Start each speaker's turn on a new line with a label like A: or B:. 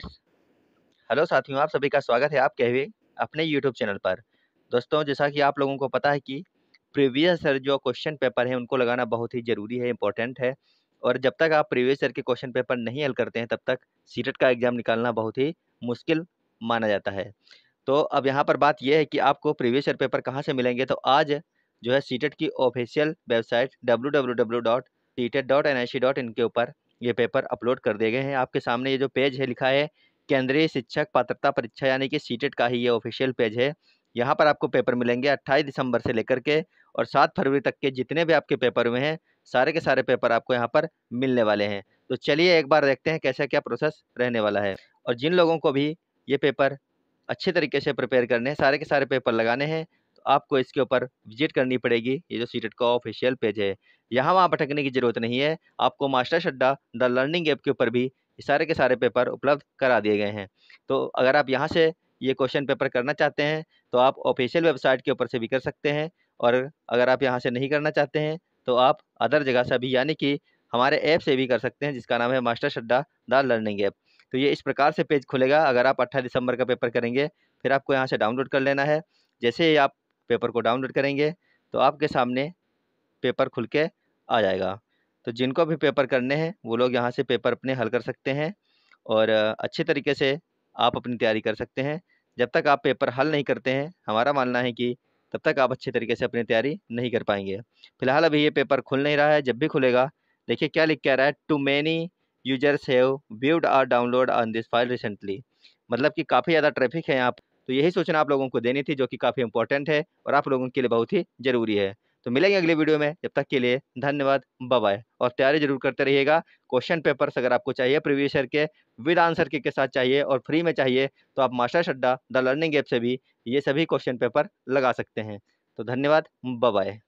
A: hello साथियों आप सभी का स्वागत है आप हुए अपने यूट्यूब चैनल पर दोस्तों जैसा कि आप लोगों को पता है कि प्रीवियस सर जो क्वेश्चन पेपर है उनको लगाना बहुत ही ज़रूरी है इंपॉर्टेंट है और जब तक आप प्रीवियस सर के क्वेश्चन पेपर नहीं हल करते हैं तब तक सीटेट का एग्ज़ाम निकालना बहुत ही मुश्किल माना जाता है तो अब यहाँ पर बात यह है कि आपको प्रीवियस सर पेपर कहाँ से मिलेंगे तो आज जो है सीटेट की official website W W W dot C TET N I C in के ऊपर ये पेपर अपलोड कर दिए गए हैं आपके सामने ये जो पेज है लिखा है केंद्रीय शिक्षक पात्रता परीक्षा यानी कि सीटेट e का ही ये ऑफिशियल पेज है यहाँ पर आपको पेपर मिलेंगे अट्ठाईस दिसंबर से लेकर के और सात फरवरी तक के जितने भी आपके पेपर हुए हैं सारे के सारे पेपर आपको यहाँ पर मिलने वाले हैं तो चलिए एक बार देखते हैं कैसा क्या प्रोसेस रहने वाला है और जिन लोगों को भी ये पेपर अच्छे तरीके से प्रिपेयर करने हैं सारे के सारे पेपर लगाने हैं तो आपको इसके ऊपर विजिट करनी पड़ेगी ये जो सीटेट e का ऑफिशियल पेज है यहाँ वहाँ भटकने की जरूरत नहीं है आपको मास्टर शड्डा द लर्निंग ऐप के ऊपर भी सारे के सारे पेपर उपलब्ध करा दिए गए हैं तो अगर आप यहाँ से ये क्वेश्चन पेपर करना चाहते हैं तो आप ऑफिशियल वेबसाइट के ऊपर से भी कर सकते हैं और अगर आप यहाँ से नहीं करना चाहते हैं तो आप अदर जगह से भी यानी कि हमारे ऐप से भी कर सकते हैं जिसका नाम है मास्टर शड्डा द लर्निंग ऐप तो ये इस प्रकार से पेज खुलेगा अगर आप 18 दिसंबर का पेपर करेंगे फिर आपको यहाँ से डाउनलोड कर लेना है जैसे ही आप पेपर को डाउनलोड करेंगे तो आपके सामने पेपर खुल के आ जाएगा तो जिनको भी पेपर करने हैं वो लोग यहाँ से पेपर अपने हल कर सकते हैं और अच्छे तरीके से आप अपनी तैयारी कर सकते हैं जब तक आप पेपर हल नहीं करते हैं हमारा मानना है कि तब तक आप अच्छे तरीके से अपनी तैयारी नहीं कर पाएंगे फिलहाल अभी ये पेपर खुल नहीं रहा है जब भी खुलेगा देखिए क्या लिख के आ रहा है too many users have viewed or download on this file recently मतलब कि काफ़ी ज़्यादा ट्रैफिक है यहाँ तो यही सूचना आप लोगों को देनी थी जो कि काफ़ी इंपॉर्टेंट है और आप लोगों के लिए बहुत ही ज़रूरी है तो मिलेंगे अगले वीडियो में जब तक के लिए धन्यवाद बाय और तैयारी जरूर करते रहिएगा क्वेश्चन पेपर्स अगर आपको चाहिए प्रीवियस ईयर के विद आंसर के, के साथ चाहिए और फ्री में चाहिए तो आप मास्टर शड्डा द लर्निंग ऐप से भी ये सभी क्वेश्चन पेपर लगा सकते हैं तो धन्यवाद बाय